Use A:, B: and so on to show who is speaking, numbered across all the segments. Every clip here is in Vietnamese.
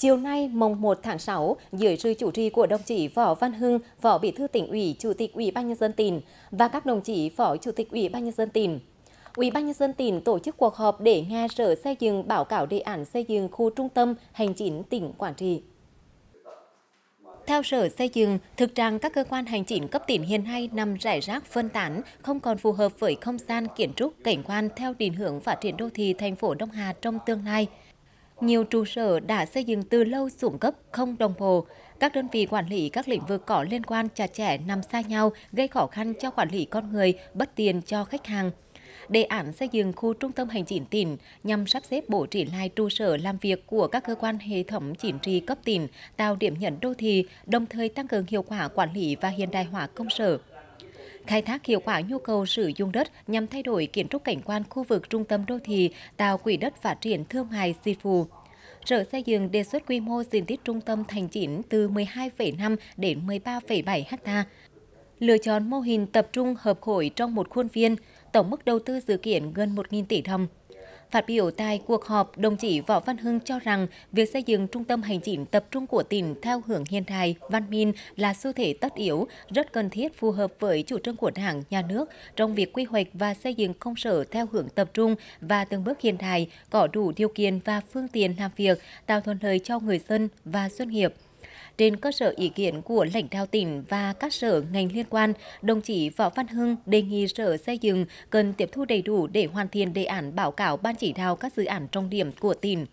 A: Chiều nay, mùng 1 tháng 6, dưới sự chủ trì của đồng chí Võ Văn Hưng, Phó Bí thư tỉnh ủy, Chủ tịch Ủy ban nhân dân tỉnh và các đồng chí Phó Chủ tịch Ủy ban nhân dân tỉnh, Ủy ban nhân dân tỉnh tổ chức cuộc họp để nghe Sở Xây dựng báo cáo đề án xây dựng khu trung tâm hành chính tỉnh Quảng Trị. Theo Sở Xây dựng, thực trạng các cơ quan hành chính cấp tỉnh hiện nay nằm rải rác phân tán, không còn phù hợp với không gian kiến trúc cảnh quan theo định hướng phát triển đô thị thành phố Đông Hà trong tương lai nhiều trụ sở đã xây dựng từ lâu xuống cấp không đồng bộ. Các đơn vị quản lý các lĩnh vực có liên quan chặt chẽ nằm xa nhau, gây khó khăn cho quản lý con người, bất tiền cho khách hàng. Đề án xây dựng khu trung tâm hành chính tỉnh nhằm sắp xếp bố trí lại trụ sở làm việc của các cơ quan hệ thống chính trị cấp tỉnh, tạo điểm nhận đô thị, đồng thời tăng cường hiệu quả quản lý và hiện đại hóa công sở khai thác hiệu quả nhu cầu sử dụng đất nhằm thay đổi kiến trúc cảnh quan khu vực trung tâm đô thị, tạo quỹ đất phát triển thương mại dịch vụ. Sở Xây dựng đề xuất quy mô diện tích trung tâm thành chính từ 12,5 đến 13,7 ha. Lựa chọn mô hình tập trung hợp khối trong một khuôn viên, tổng mức đầu tư dự kiến gần 1.000 tỷ đồng. Phát biểu tại cuộc họp, đồng chí Võ Văn Hưng cho rằng việc xây dựng trung tâm hành chính tập trung của tỉnh theo hướng hiện đại, văn minh là xu thế tất yếu, rất cần thiết phù hợp với chủ trương của Đảng, Nhà nước trong việc quy hoạch và xây dựng công sở theo hướng tập trung và từng bước hiện đại, có đủ điều kiện và phương tiện làm việc, tạo thuận lợi cho người dân và doanh nghiệp. Trên cơ sở ý kiến của lãnh đạo tỉnh và các sở ngành liên quan, đồng chí Võ Văn Hưng đề nghị Sở Xây dựng cần tiếp thu đầy đủ để hoàn thiện đề án báo cáo Ban chỉ đạo các dự án trọng điểm của tỉnh,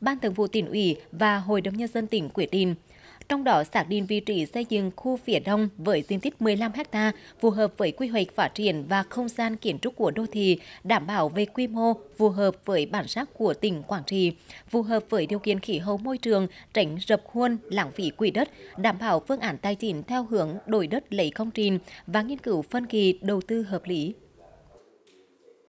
A: Ban thường vụ tỉnh ủy và Hội đồng Nhân dân tỉnh quyết định trong đó xác định vị trí xây dựng khu phía đông với diện tích 15 ha phù hợp với quy hoạch phát triển và không gian kiến trúc của đô thị, đảm bảo về quy mô, phù hợp với bản sắc của tỉnh Quảng Trị, phù hợp với điều kiện khí hậu môi trường, tránh rập khuôn, lãng phí quỹ đất, đảm bảo phương án tài chính theo hướng đổi đất lấy công trình và nghiên cứu phân kỳ đầu tư hợp lý.